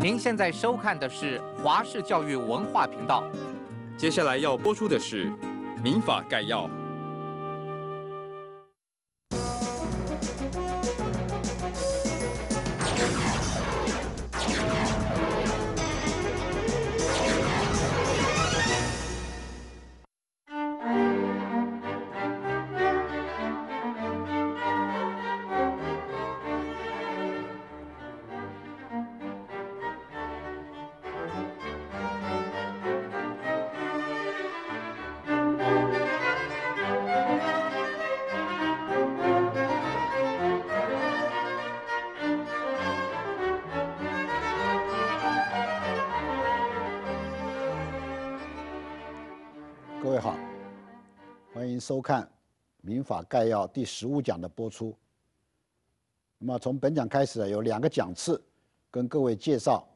您现在收看的是华视教育文化频道，接下来要播出的是《民法概要》。收看《民法概要》第十五讲的播出。那么从本讲开始，有两个讲次跟各位介绍，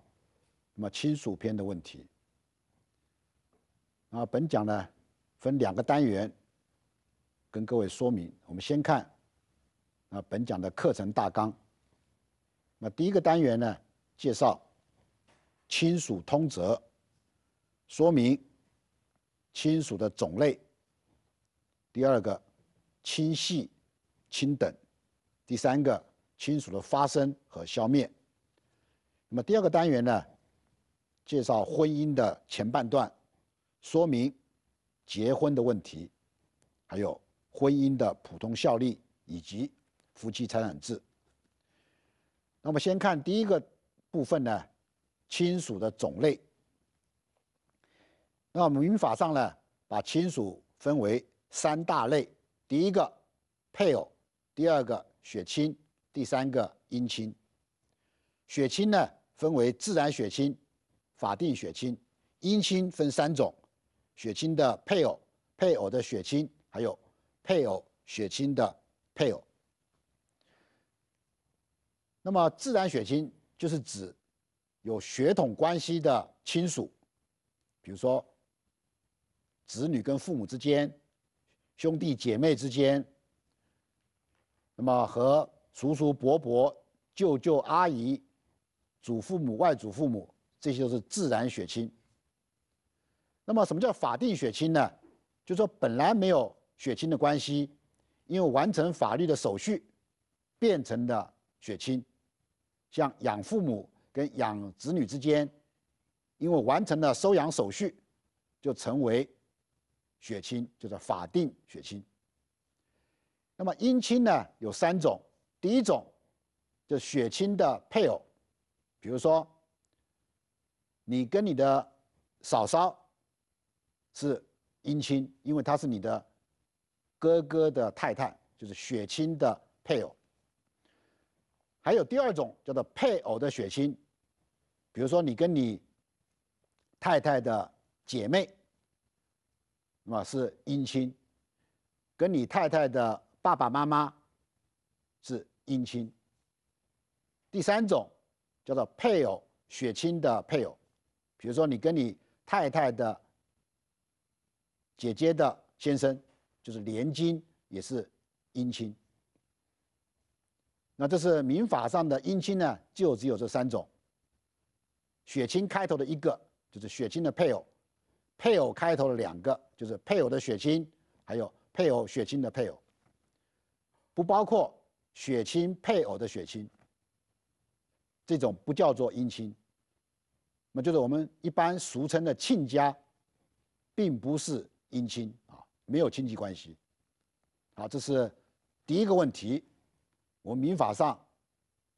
那么亲属篇的问题。啊，本讲呢分两个单元，跟各位说明。我们先看啊本讲的课程大纲。那第一个单元呢，介绍亲属通则，说明亲属的种类。第二个，亲系、亲等；第三个，亲属的发生和消灭。那么第二个单元呢，介绍婚姻的前半段，说明结婚的问题，还有婚姻的普通效力以及夫妻财产制。那么先看第一个部分呢，亲属的种类。那么民法上呢，把亲属分为三大类：第一个配偶，第二个血亲，第三个姻亲。血亲呢分为自然血亲、法定血亲。姻亲分三种：血亲的配偶、配偶的血亲，还有配偶血亲的配偶。那么自然血亲就是指有血统关系的亲属，比如说子女跟父母之间。兄弟姐妹之间，那么和叔叔伯伯、舅舅阿姨、祖父母、外祖父母，这些都是自然血亲。那么，什么叫法定血亲呢？就说本来没有血亲的关系，因为完成法律的手续，变成了血亲。像养父母跟养子女之间，因为完成了收养手续，就成为。血亲就是法定血亲。那么姻亲呢？有三种，第一种就是血亲的配偶，比如说你跟你的嫂嫂是姻亲，因为她是你的哥哥的太太，就是血亲的配偶。还有第二种叫做配偶的血亲，比如说你跟你太太的姐妹。啊，是姻亲，跟你太太的爸爸妈妈是姻亲。第三种叫做配偶血亲的配偶，比如说你跟你太太的姐姐的先生，就是连襟，也是姻亲。那这是民法上的姻亲呢，就只有这三种。血亲开头的一个就是血亲的配偶。配偶开头的两个就是配偶的血亲，还有配偶血亲的配偶，不包括血亲配偶的血亲，这种不叫做姻亲，那么就是我们一般俗称的亲家，并不是姻亲啊，没有亲戚关系。好，这是第一个问题，我们民法上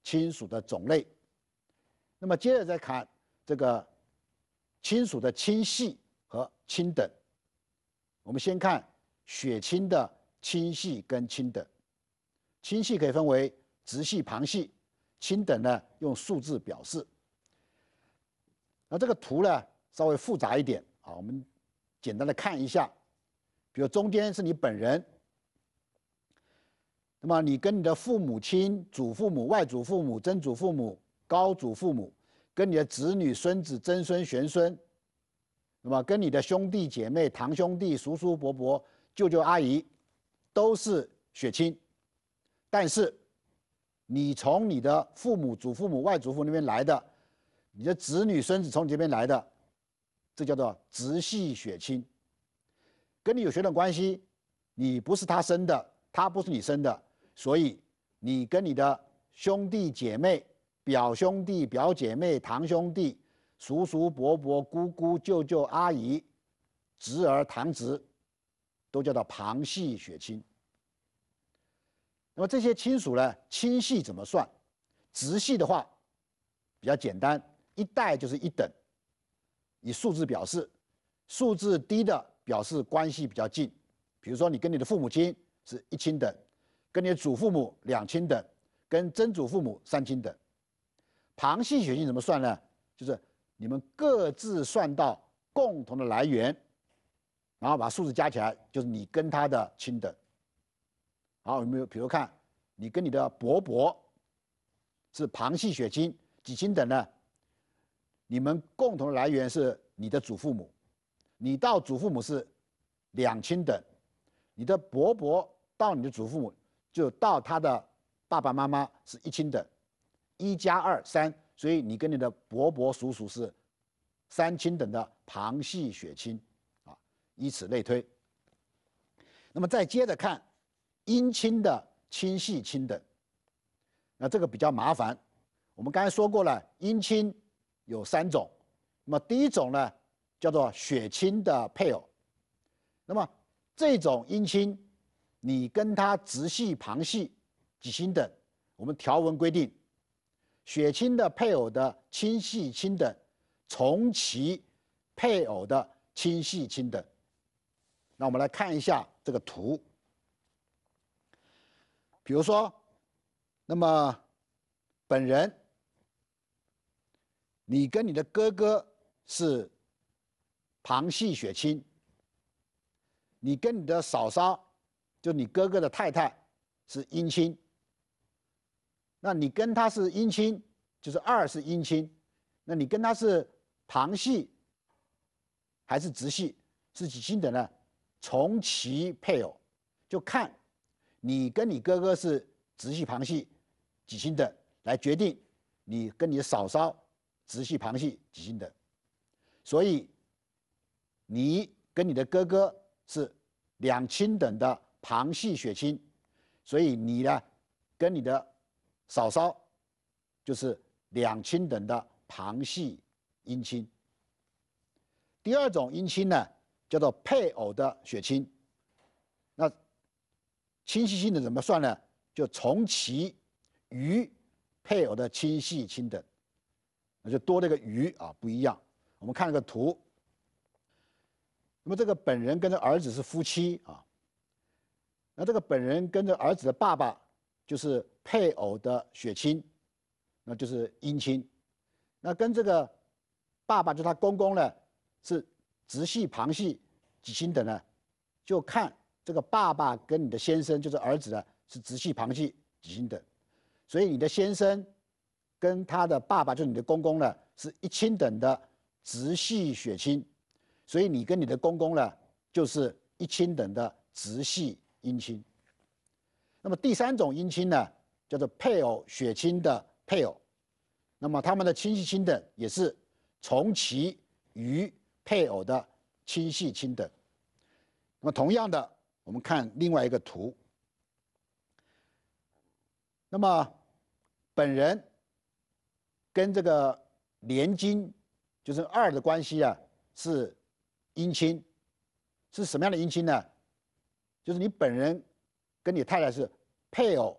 亲属的种类。那么接着再看这个亲属的亲系。和亲等，我们先看血亲的亲系跟亲等。亲系可以分为直系旁系，亲等呢用数字表示。那这个图呢稍微复杂一点，啊，我们简单的看一下，比如中间是你本人，那么你跟你的父母亲、祖父母、外祖父母、曾祖父母、高祖父母，跟你的子女、孙子、曾孙、玄孙。那么，跟你的兄弟姐妹、堂兄弟、叔叔伯伯、舅舅阿姨，都是血亲。但是，你从你的父母、祖父母、外祖父那边来的，你的子女、孙子从你这边来的，这叫做直系血亲。跟你有血统关系，你不是他生的，他不是你生的，所以你跟你的兄弟姐妹、表兄弟、表姐妹、堂兄弟。叔叔、伯伯、姑姑、舅舅、阿姨、侄儿、堂侄，都叫做旁系血亲。那么这些亲属呢？亲系怎么算？直系的话，比较简单，一代就是一等。以数字表示，数字低的表示关系比较近。比如说，你跟你的父母亲是一亲等，跟你的祖父母两亲等，跟曾祖父母三亲等。旁系血亲怎么算呢？就是。你们各自算到共同的来源，然后把数字加起来，就是你跟他的亲等。好，有没有？比如看，你跟你的伯伯是旁系血亲，几亲等呢？你们共同的来源是你的祖父母，你到祖父母是两亲等，你的伯伯到你的祖父母就到他的爸爸妈妈是一亲等，一加二三。所以你跟你的伯伯、叔叔是三亲等的旁系血亲，啊，以此类推。那么再接着看姻亲的亲系亲等，那这个比较麻烦。我们刚才说过了，姻亲有三种。那么第一种呢，叫做血亲的配偶。那么这种姻亲，你跟他直系、旁系几亲等？我们条文规定。血亲的配偶的亲系亲等，从其配偶的亲系亲等。那我们来看一下这个图。比如说，那么本人，你跟你的哥哥是旁系血亲，你跟你的嫂嫂，就你哥哥的太太，是姻亲。那你跟他是姻亲，就是二是姻亲；那你跟他是旁系还是直系，是几亲等呢？从其配偶就看你跟你哥哥是直系旁系几亲等，来决定你跟你嫂嫂直系旁系几亲等。所以你跟你的哥哥是两亲等的旁系血亲，所以你呢跟你的。少少，就是两亲等的旁系姻亲。第二种姻亲呢，叫做配偶的血亲。那亲系性的怎么算呢？就从其余配偶的亲系亲等，那就多了一个“余啊，不一样。我们看个图。那么这个本人跟着儿子是夫妻啊，那这个本人跟着儿子的爸爸就是。配偶的血亲，那就是姻亲，那跟这个爸爸，就他公公呢，是直系旁系几亲等呢？就看这个爸爸跟你的先生，就是儿子呢，是直系旁系几亲等，所以你的先生跟他的爸爸，就是你的公公呢，是一亲等的直系血亲，所以你跟你的公公呢，就是一亲等的直系姻亲。那么第三种姻亲呢？叫做配偶血亲的配偶，那么他们的亲系亲等也是从其与配偶的亲系亲等。那么同样的，我们看另外一个图。那么本人跟这个连襟，就是二的关系啊，是姻亲，是什么样的姻亲呢？就是你本人跟你太太是配偶。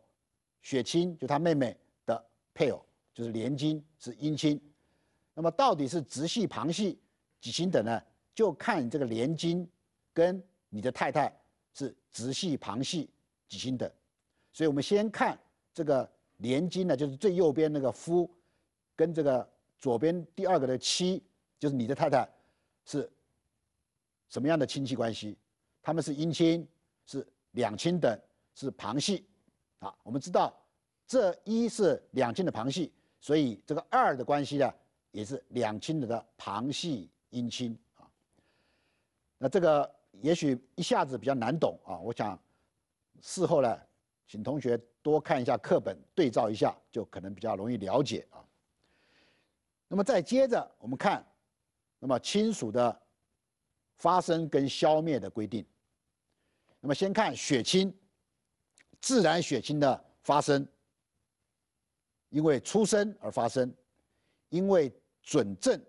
血亲就他妹妹的配偶，就是连襟，是姻亲。那么到底是直系旁系几亲等呢？就看这个连襟跟你的太太是直系旁系几亲等。所以我们先看这个连襟呢，就是最右边那个夫，跟这个左边第二个的妻，就是你的太太，是什么样的亲戚关系？他们是姻亲，是两亲等，是旁系。好，我们知道这一是两亲的旁系，所以这个二的关系呢，也是两亲的旁系姻亲啊。那这个也许一下子比较难懂啊，我想事后呢，请同学多看一下课本，对照一下，就可能比较容易了解啊。那么再接着我们看，那么亲属的发生跟消灭的规定。那么先看血亲。自然血亲的发生，因为出生而发生，因为准证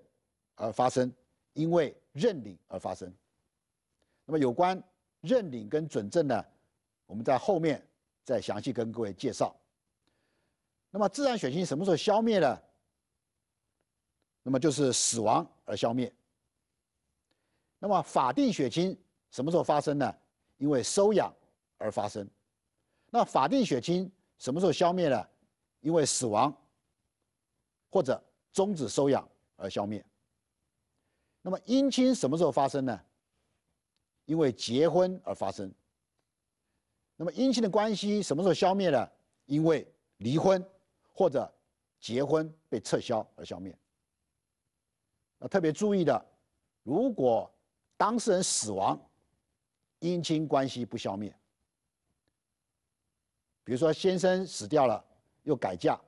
而发生，因为认领而发生。那么有关认领跟准证呢，我们在后面再详细跟各位介绍。那么自然血亲什么时候消灭呢？那么就是死亡而消灭。那么法定血亲什么时候发生呢？因为收养而发生。那法定血亲什么时候消灭呢？因为死亡或者终止收养而消灭。那么姻亲什么时候发生呢？因为结婚而发生。那么姻亲的关系什么时候消灭呢？因为离婚或者结婚被撤销而消灭。那特别注意的，如果当事人死亡，姻亲关系不消灭。比如说，先生死掉了，又改嫁，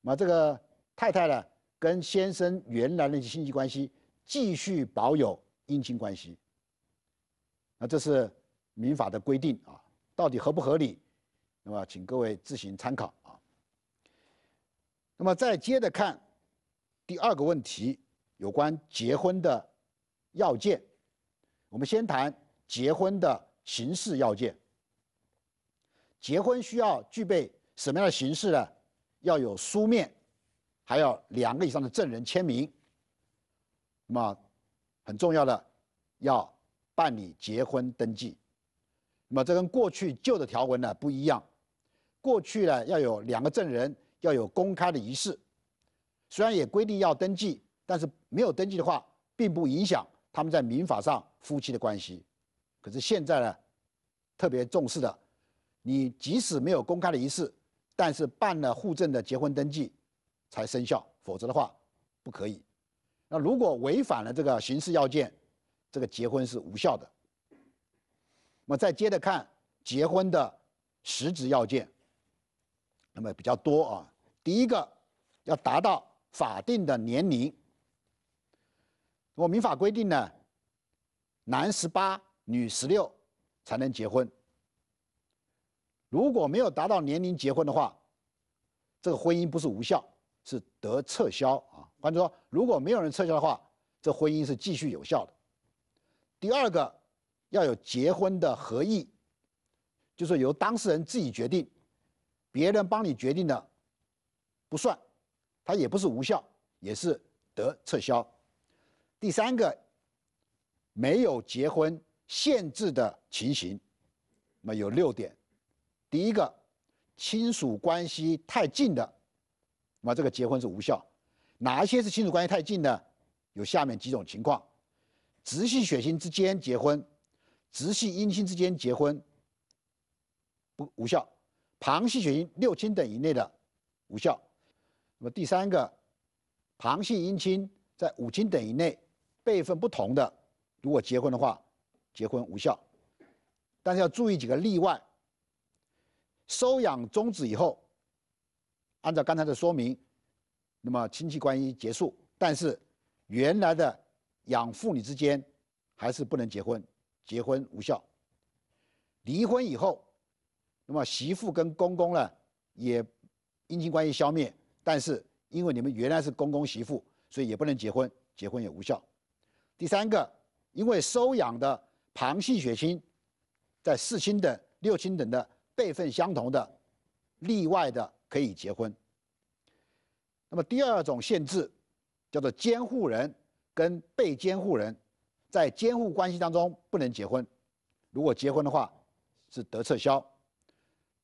那这个太太呢，跟先生原来的亲戚关系继续保有姻亲关系，那这是民法的规定啊，到底合不合理？那么请各位自行参考啊。那么再接着看第二个问题，有关结婚的要件，我们先谈结婚的形式要件。结婚需要具备什么样的形式呢？要有书面，还要两个以上的证人签名。那么很重要的，要办理结婚登记。那么这跟过去旧的条文呢不一样，过去呢要有两个证人，要有公开的仪式。虽然也规定要登记，但是没有登记的话，并不影响他们在民法上夫妻的关系。可是现在呢，特别重视的。你即使没有公开的仪式，但是办了户政的结婚登记才生效，否则的话不可以。那如果违反了这个形式要件，这个结婚是无效的。那么再接着看结婚的实质要件，那么比较多啊。第一个要达到法定的年龄，我民法规定呢，男十八，女十六才能结婚。如果没有达到年龄结婚的话，这个婚姻不是无效，是得撤销啊。换句话说，如果没有人撤销的话，这婚姻是继续有效的。第二个，要有结婚的合意，就是由当事人自己决定，别人帮你决定的不算，他也不是无效，也是得撤销。第三个，没有结婚限制的情形，那么有六点。第一个，亲属关系太近的，那么这个结婚是无效。哪一些是亲属关系太近的？有下面几种情况：直系血亲之间结婚，直系姻亲之间结婚不无效；旁系血亲六亲等以内的无效。那么第三个，旁系姻亲在五亲等以内，辈分不同的，如果结婚的话，结婚无效。但是要注意几个例外。收养终止以后，按照刚才的说明，那么亲戚关系结束，但是原来的养父女之间还是不能结婚，结婚无效。离婚以后，那么媳妇跟公公呢也姻亲关系消灭，但是因为你们原来是公公媳妇，所以也不能结婚，结婚也无效。第三个，因为收养的旁系血亲，在四亲等、六亲等的。辈分相同的，例外的可以结婚。那么第二种限制叫做监护人跟被监护人，在监护关系当中不能结婚，如果结婚的话是得撤销。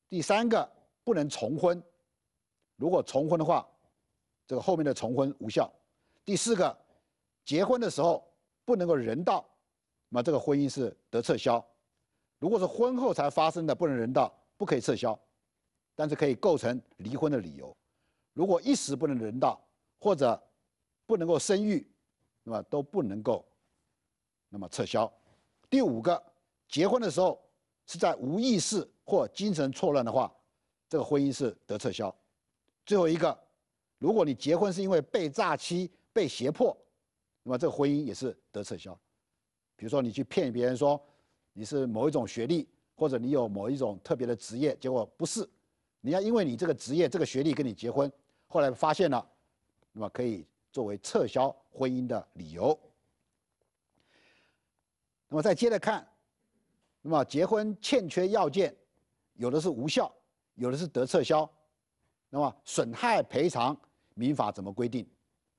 第三个不能重婚，如果重婚的话，这个后面的重婚无效。第四个，结婚的时候不能够人道，那么这个婚姻是得撤销。如果是婚后才发生的不能人道。不可以撤销，但是可以构成离婚的理由。如果一时不能轮到，或者不能够生育，那么都不能够那么撤销。第五个，结婚的时候是在无意识或精神错乱的话，这个婚姻是得撤销。最后一个，如果你结婚是因为被诈欺、被胁迫，那么这个婚姻也是得撤销。比如说你去骗别人说你是某一种学历。或者你有某一种特别的职业，结果不是，你要因为你这个职业、这个学历跟你结婚，后来发现了，那么可以作为撤销婚姻的理由。那么再接着看，那么结婚欠缺要件，有的是无效，有的是得撤销。那么损害赔偿，民法怎么规定？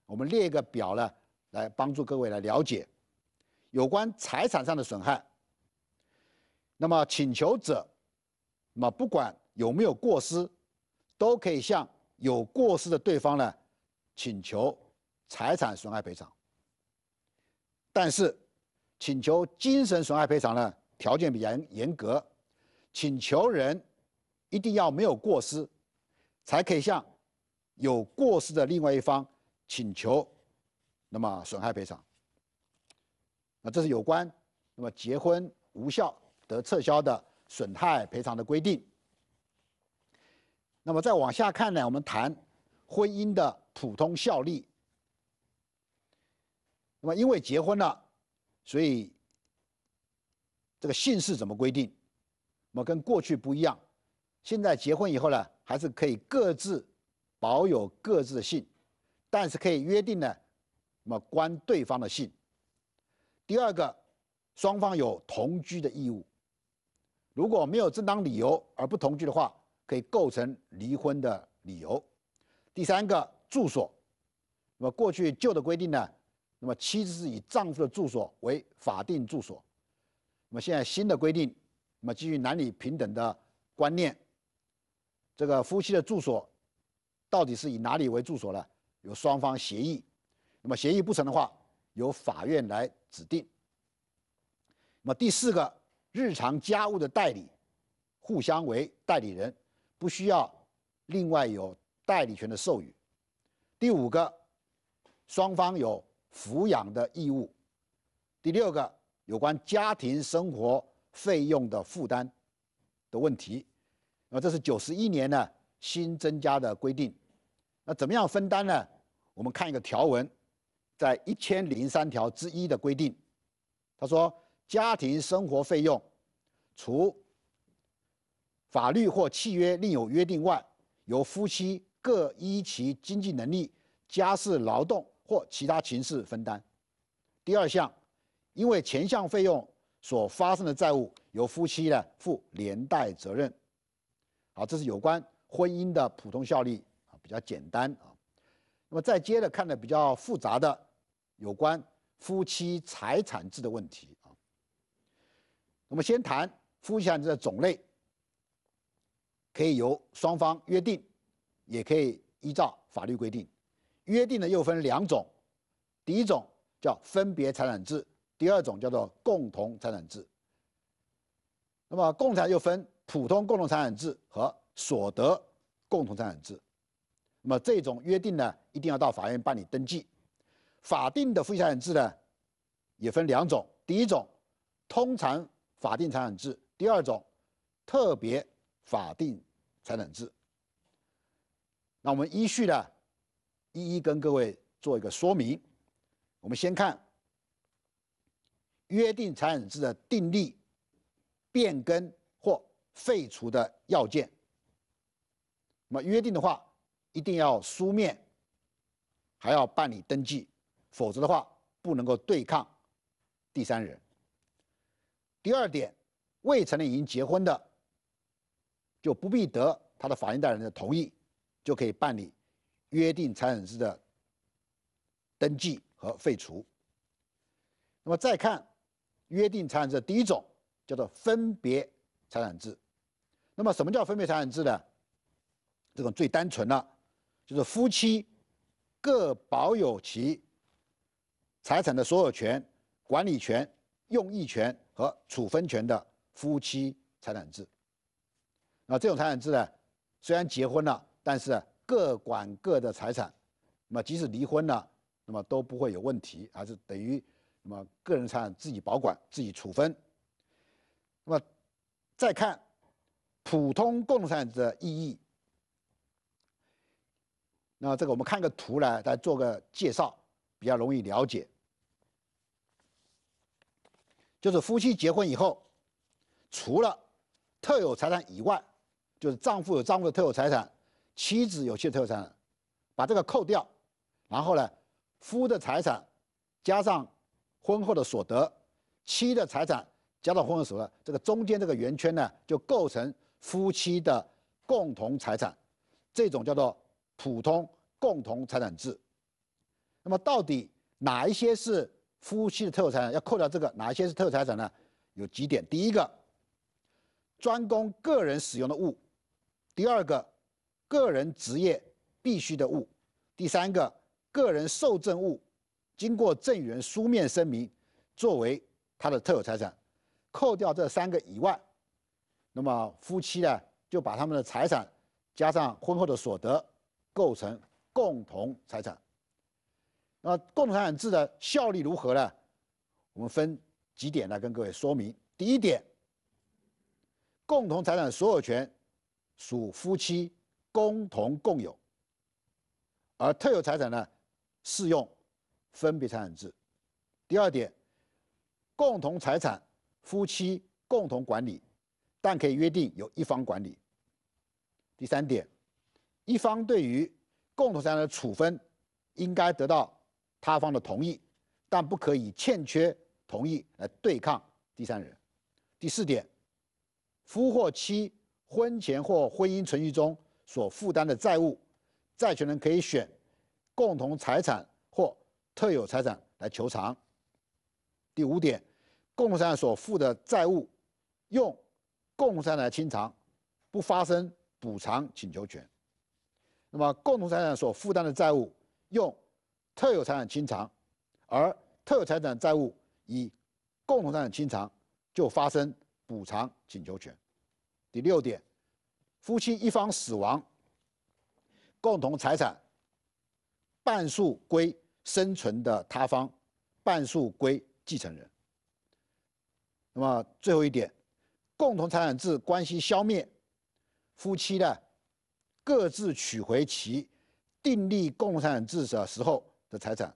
我们列一个表了，来帮助各位来了解有关财产上的损害。那么，请求者，那么不管有没有过失，都可以向有过失的对方呢，请求财产损害赔偿。但是，请求精神损害赔偿呢，条件比严严格，请求人一定要没有过失，才可以向有过失的另外一方请求，那么损害赔偿。那这是有关，那么结婚无效。和撤销的损害赔偿的规定。那么再往下看呢，我们谈婚姻的普通效力。那么因为结婚了，所以这个姓氏怎么规定？那么跟过去不一样，现在结婚以后呢，还是可以各自保有各自的姓，但是可以约定呢，那么关对方的姓。第二个，双方有同居的义务。如果没有正当理由而不同居的话，可以构成离婚的理由。第三个住所，那么过去旧的规定呢？那么妻子是以丈夫的住所为法定住所。那么现在新的规定，那么基于男女平等的观念，这个夫妻的住所到底是以哪里为住所呢？由双方协议，那么协议不成的话，由法院来指定。那么第四个。日常家务的代理，互相为代理人，不需要另外有代理权的授予。第五个，双方有抚养的义务。第六个，有关家庭生活费用的负担的问题。那这是九十一年呢新增加的规定。那怎么样分担呢？我们看一个条文，在一千零三条之一的规定，他说。家庭生活费用，除法律或契约另有约定外，由夫妻各依其经济能力、家事劳动或其他情事分担。第二项，因为前项费用所发生的债务，由夫妻呢负连带责任。好，这是有关婚姻的普通效力啊，比较简单啊。那么再接着看的比较复杂的有关夫妻财产制的问题。我们先谈夫妻财制的种类，可以由双方约定，也可以依照法律规定。约定呢又分两种，第一种叫分别财产制，第二种叫做共同财产制。那么共财又分普通共同财产制和所得共同财产制。那么这种约定呢，一定要到法院办理登记。法定的夫妻财产制呢，也分两种，第一种通常。法定财产制，第二种，特别法定财产制。那我们依序呢，一一跟各位做一个说明。我们先看约定财产制的订立、变更或废除的要件。那么约定的话，一定要书面，还要办理登记，否则的话不能够对抗第三人。第二点，未成年已经结婚的，就不必得他的法定代理人的同意，就可以办理约定财产制的登记和废除。那么再看约定财产制，第一种叫做分别财产制。那么什么叫分别财产制呢？这种最单纯了，就是夫妻各保有其财产的所有权、管理权、用益权。和处分权的夫妻财产制，那这种财产制呢，虽然结婚了，但是各管各的财产，那么即使离婚了，那么都不会有问题，还是等于那么个人财产自己保管、自己处分。那么再看普通共产制的意义，那这个我们看个图来，来做个介绍，比较容易了解。就是夫妻结婚以后，除了特有财产以外，就是丈夫有丈夫的特有财产，妻子有妻子的特有财产，把这个扣掉，然后呢，夫的财产加上婚后的所得，妻的财产加上婚后所得，这个中间这个圆圈呢，就构成夫妻的共同财产，这种叫做普通共同财产制。那么到底哪一些是？夫妻的特有财产要扣掉这个，哪些是特有财产呢？有几点：第一个，专供个人使用的物；第二个，个人职业必需的物；第三个，个人受赠物，经过赠与人书面声明作为他的特有财产。扣掉这三个以外，那么夫妻呢就把他们的财产加上婚后的所得，构成共同财产。那共同财产制的效力如何呢？我们分几点来跟各位说明。第一点，共同财产所有权属夫妻共同共有，而特有财产呢适用分别财产制。第二点，共同财产夫妻共同管理，但可以约定由一方管理。第三点，一方对于共同财产的处分应该得到。他方的同意，但不可以欠缺同意来对抗第三人。第四点，夫或妻婚前或婚姻存续中所负担的债务，债权人可以选共同财产或特有财产来求偿。第五点，共同财产所负的债务，用共同财产来清偿，不发生补偿请求权。那么，共同财产所负担的债务，用。特有财产清偿，而特有财产债务以共同财产清偿就发生补偿请求权。第六点，夫妻一方死亡，共同财产半数归生存的他方，半数归继承人。那么最后一点，共同财产制关系消灭，夫妻呢各自取回其订立共同财产制的时候。的财产，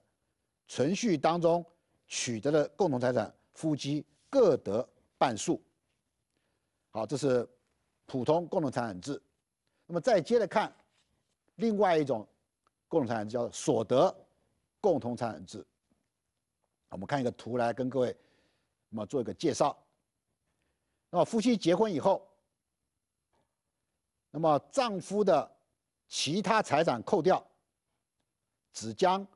存续当中取得的共同财产，夫妻各得半数。好，这是普通共同财产制。那么再接着看另外一种共同财产制，叫所得共同财产制。我们看一个图来跟各位那么做一个介绍。那么夫妻结婚以后，那么丈夫的其他财产扣掉，只将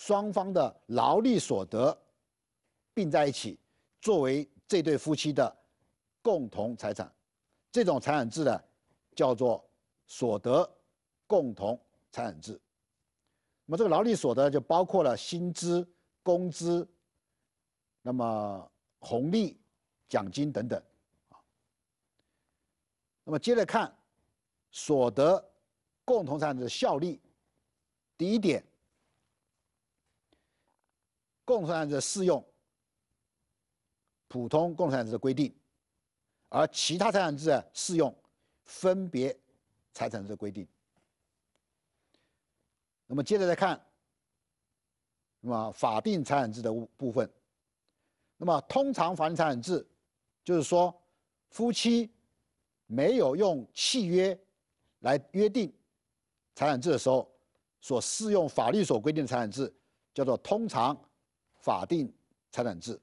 双方的劳力所得并在一起，作为这对夫妻的共同财产。这种财产制呢，叫做所得共同财产制。那么，这个劳力所得就包括了薪资、工资，那么红利、奖金等等啊。那么，接着看所得共同财产的效力。第一点。共同财产制适用普通共同财产制的规定，而其他财产制适用分别财产制的规定。那么接着再看，那么法定财产制的部分，那么通常法定财产制，就是说夫妻没有用契约来约定财产制的时候，所适用法律所规定的财产制叫做通常。法定财产制，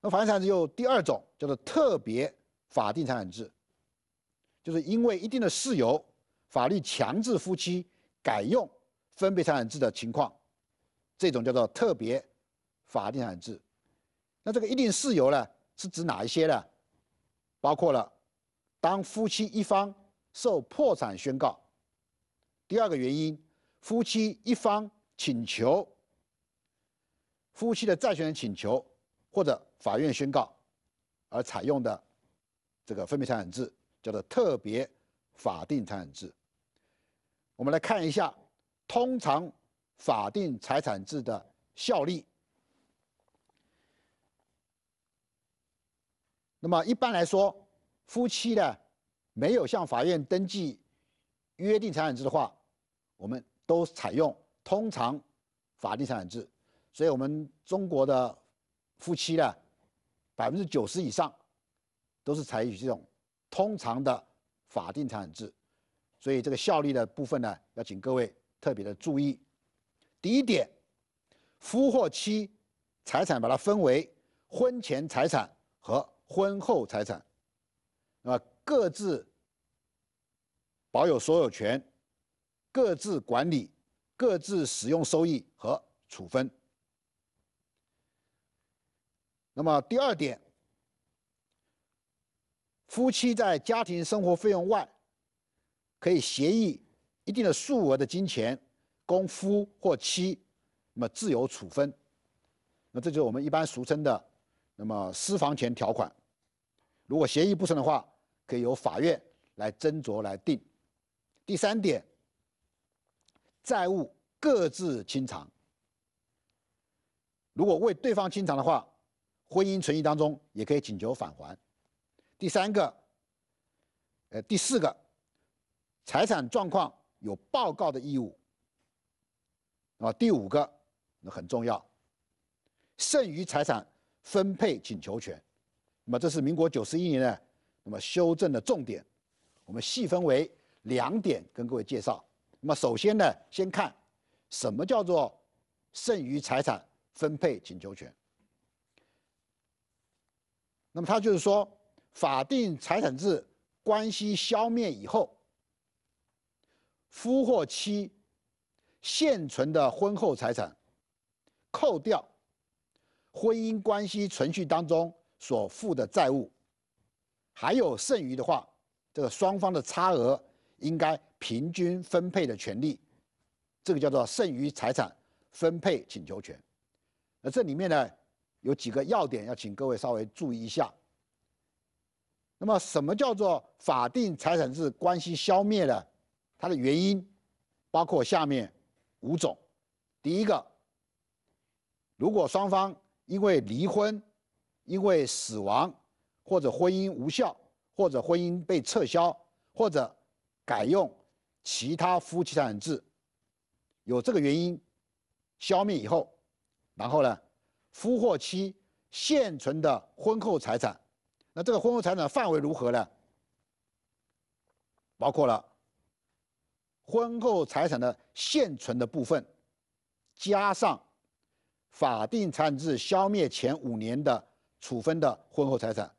那法定产制有第二种，叫做特别法定财产制，就是因为一定的事由，法律强制夫妻改用分别财产制的情况，这种叫做特别法定财产制。那这个一定事由呢，是指哪一些呢？包括了当夫妻一方受破产宣告，第二个原因，夫妻一方请求。夫妻的债权人请求或者法院宣告而采用的这个分别财产制，叫做特别法定财产制。我们来看一下，通常法定财产制的效力。那么一般来说，夫妻的没有向法院登记约定财产制的话，我们都采用通常法定财产制。所以，我们中国的夫妻呢，百分之九十以上都是采取这种通常的法定产制，所以这个效力的部分呢，要请各位特别的注意。第一点，夫或妻财产把它分为婚前财产和婚后财产，那么各自保有所有权，各自管理，各自使用、收益和处分。那么第二点，夫妻在家庭生活费用外，可以协议一定的数额的金钱，供夫或妻那么自由处分，那这就是我们一般俗称的那么私房钱条款。如果协议不成的话，可以由法院来斟酌来定。第三点，债务各自清偿。如果为对方清偿的话，婚姻存疑当中也可以请求返还。第三个，呃，第四个，财产状况有报告的义务。啊，第五个，那很重要，剩余财产分配请求权。那么这是民国九十一年的，那么修正的重点，我们细分为两点跟各位介绍。那么首先呢，先看什么叫做剩余财产分配请求权。那么他就是说法定财产制关系消灭以后，夫或妻现存的婚后财产，扣掉婚姻关系存续当中所负的债务，还有剩余的话，这个双方的差额应该平均分配的权利，这个叫做剩余财产分配请求权。那这里面呢？有几个要点要请各位稍微注意一下。那么，什么叫做法定财产制关系消灭了？它的原因包括下面五种：第一个，如果双方因为离婚、因为死亡、或者婚姻无效、或者婚姻被撤销、或者改用其他夫妻财产制，有这个原因消灭以后，然后呢？夫或妻现存的婚后财产，那这个婚后财产范围如何呢？包括了婚后财产的现存的部分，加上法定产制消灭前五年的处分的婚后财产，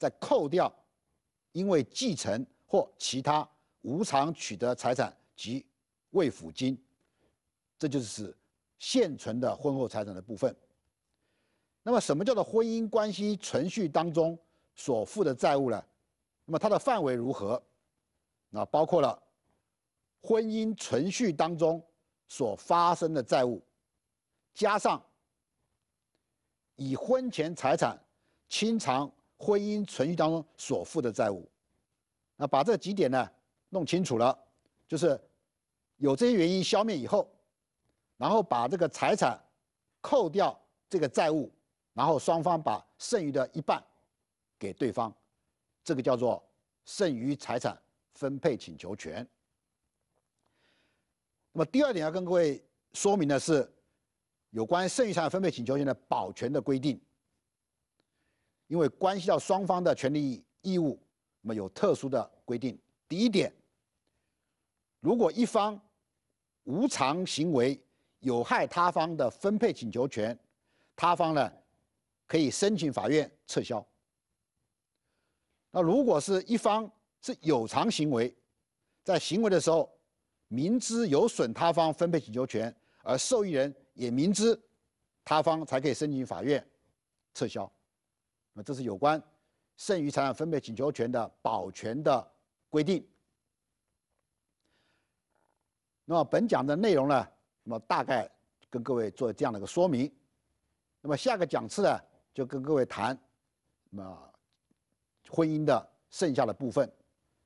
再扣掉因为继承或其他无偿取得财产及未付金，这就是现存的婚后财产的部分。那么，什么叫做婚姻关系存续当中所负的债务呢？那么它的范围如何？那包括了婚姻存续当中所发生的债务，加上以婚前财产清偿婚姻存续当中所负的债务。那把这几点呢弄清楚了，就是有这些原因消灭以后，然后把这个财产扣掉这个债务。然后双方把剩余的一半给对方，这个叫做剩余财产分配请求权。那么第二点要跟各位说明的是，有关剩余财产分配请求权的保全的规定，因为关系到双方的权利义务，那么有特殊的规定。第一点，如果一方无偿行为有害他方的分配请求权，他方呢？可以申请法院撤销。那如果是一方是有偿行为，在行为的时候明知有损他方分配请求权，而受益人也明知，他方才可以申请法院撤销。那这是有关剩余财产分配请求权的保全的规定。那么本讲的内容呢，那么大概跟各位做这样的一个说明。那么下个讲次呢？就跟各位谈，那婚姻的剩下的部分，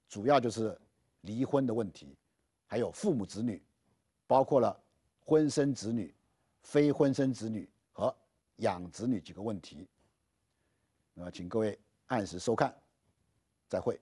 主要就是离婚的问题，还有父母子女，包括了婚生子女、非婚生子女和养子女几个问题。那么请各位按时收看，再会。